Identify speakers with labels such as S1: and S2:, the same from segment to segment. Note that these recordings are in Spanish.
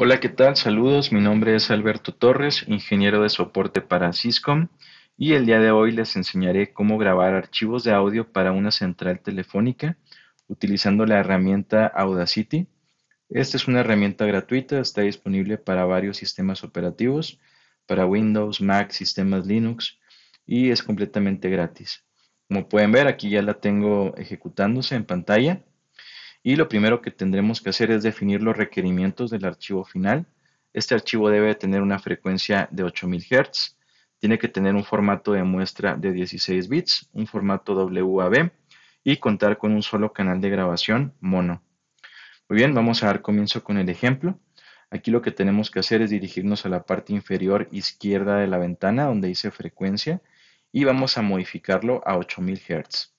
S1: Hola, ¿qué tal? Saludos, mi nombre es Alberto Torres, ingeniero de soporte para Syscom y el día de hoy les enseñaré cómo grabar archivos de audio para una central telefónica utilizando la herramienta Audacity. Esta es una herramienta gratuita, está disponible para varios sistemas operativos, para Windows, Mac, sistemas Linux y es completamente gratis. Como pueden ver, aquí ya la tengo ejecutándose en pantalla. Y lo primero que tendremos que hacer es definir los requerimientos del archivo final. Este archivo debe tener una frecuencia de 8000 Hz, tiene que tener un formato de muestra de 16 bits, un formato WAV y contar con un solo canal de grabación mono. Muy bien, vamos a dar comienzo con el ejemplo. Aquí lo que tenemos que hacer es dirigirnos a la parte inferior izquierda de la ventana donde dice frecuencia y vamos a modificarlo a 8000 Hz.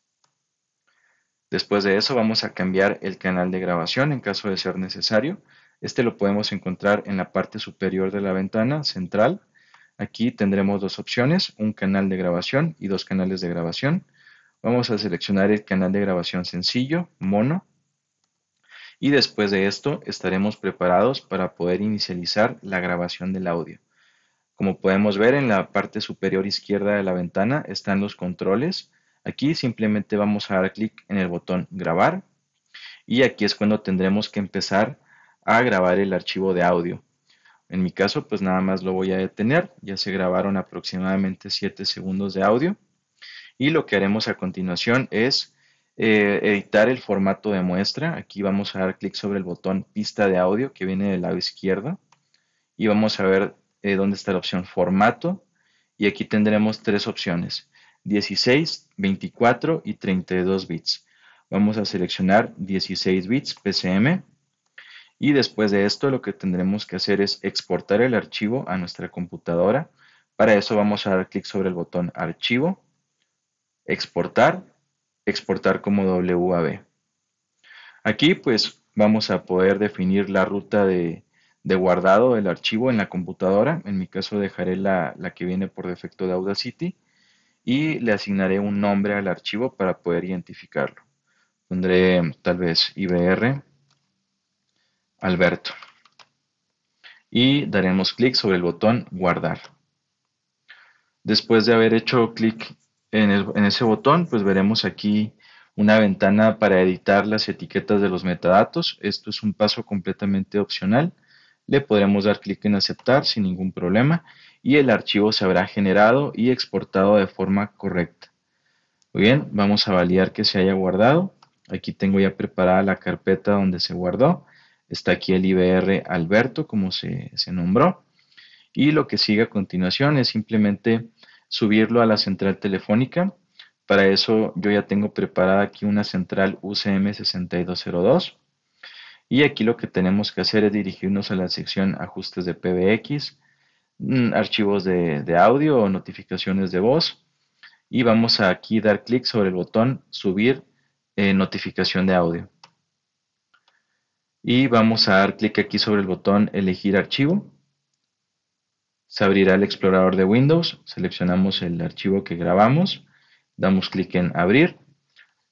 S1: Después de eso vamos a cambiar el canal de grabación en caso de ser necesario. Este lo podemos encontrar en la parte superior de la ventana central. Aquí tendremos dos opciones, un canal de grabación y dos canales de grabación. Vamos a seleccionar el canal de grabación sencillo, mono. Y después de esto estaremos preparados para poder inicializar la grabación del audio. Como podemos ver en la parte superior izquierda de la ventana están los controles Aquí simplemente vamos a dar clic en el botón grabar y aquí es cuando tendremos que empezar a grabar el archivo de audio. En mi caso, pues nada más lo voy a detener. Ya se grabaron aproximadamente 7 segundos de audio. Y lo que haremos a continuación es eh, editar el formato de muestra. Aquí vamos a dar clic sobre el botón pista de audio que viene del lado izquierdo. Y vamos a ver eh, dónde está la opción formato. Y aquí tendremos tres opciones. 16, 24 y 32 bits. Vamos a seleccionar 16 bits PCM y después de esto lo que tendremos que hacer es exportar el archivo a nuestra computadora. Para eso vamos a dar clic sobre el botón archivo, exportar, exportar como WAV. Aquí pues vamos a poder definir la ruta de, guardado del archivo en la computadora. En mi caso dejaré la que viene por defecto de Audacity y le asignaré un nombre al archivo para poder identificarlo. Pondré tal vez IBR Alberto y daremos clic sobre el botón guardar. Después de haber hecho clic en, ese botón, pues veremos aquí una ventana para editar las etiquetas de los metadatos. Esto es un paso completamente opcional. Le podremos dar clic en aceptar sin ningún problema y el archivo se habrá generado y exportado de forma correcta. Muy bien, vamos a validar que se haya guardado. Aquí tengo ya preparada la carpeta donde se guardó. Está aquí el IBR Alberto, como se, se nombró. Y lo que sigue a continuación es simplemente subirlo a la central telefónica. Para eso yo ya tengo preparada aquí una central UCM6202. Y aquí lo que tenemos que hacer es dirigirnos a la sección ajustes de PBX Mm, archivos de, audio o notificaciones de voz. Y vamos a aquí dar clic sobre el botón subir eh, notificación de audio. Y vamos a dar clic aquí sobre el botón elegir archivo. Se abrirá el explorador de Windows. Seleccionamos el archivo que grabamos. Damos clic en abrir.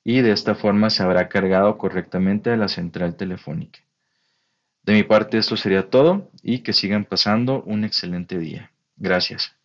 S1: Y de esta forma se habrá cargado correctamente a la central telefónica. De mi parte esto sería todo y que sigan pasando un excelente día. Gracias.